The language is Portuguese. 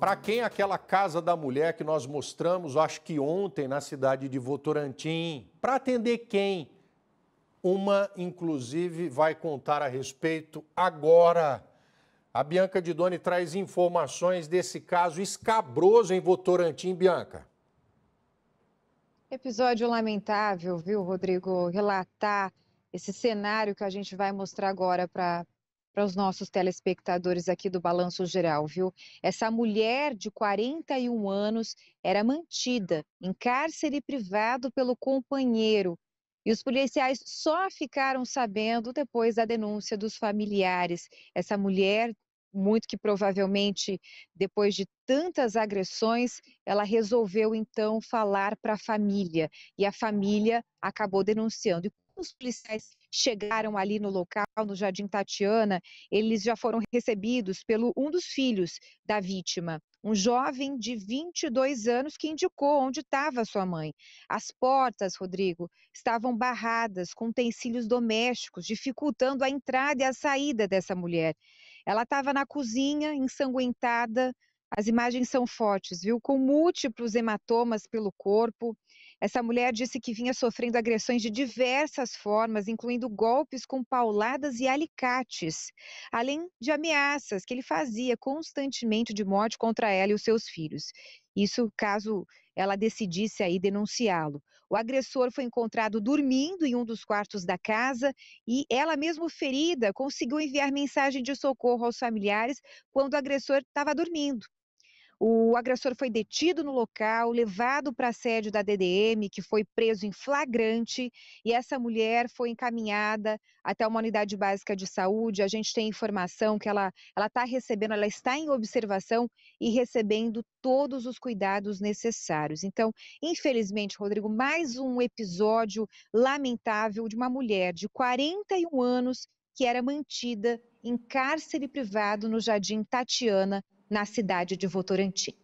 Para quem é aquela casa da mulher que nós mostramos, acho que ontem, na cidade de Votorantim, para atender quem? Uma, inclusive, vai contar a respeito agora. A Bianca de Doni traz informações desse caso escabroso em Votorantim, Bianca. Episódio lamentável, viu, Rodrigo? Relatar esse cenário que a gente vai mostrar agora para para os nossos telespectadores aqui do Balanço Geral, viu? Essa mulher de 41 anos era mantida em cárcere privado pelo companheiro. E os policiais só ficaram sabendo depois da denúncia dos familiares. Essa mulher, muito que provavelmente depois de tantas agressões, ela resolveu então falar para a família. E a família acabou denunciando. E os policiais chegaram ali no local, no Jardim Tatiana, eles já foram recebidos pelo um dos filhos da vítima, um jovem de 22 anos que indicou onde estava sua mãe. As portas, Rodrigo, estavam barradas com utensílios domésticos, dificultando a entrada e a saída dessa mulher. Ela estava na cozinha, ensanguentada. As imagens são fortes, viu? Com múltiplos hematomas pelo corpo. Essa mulher disse que vinha sofrendo agressões de diversas formas, incluindo golpes com pauladas e alicates, além de ameaças que ele fazia constantemente de morte contra ela e os seus filhos. Isso caso ela decidisse aí denunciá-lo. O agressor foi encontrado dormindo em um dos quartos da casa e ela mesmo ferida conseguiu enviar mensagem de socorro aos familiares quando o agressor estava dormindo. O agressor foi detido no local, levado para a sede da DDM, que foi preso em flagrante, e essa mulher foi encaminhada até uma unidade básica de saúde. A gente tem informação que ela está recebendo, ela está em observação e recebendo todos os cuidados necessários. Então, infelizmente, Rodrigo, mais um episódio lamentável de uma mulher de 41 anos que era mantida em cárcere privado no Jardim Tatiana, na cidade de Votorantim.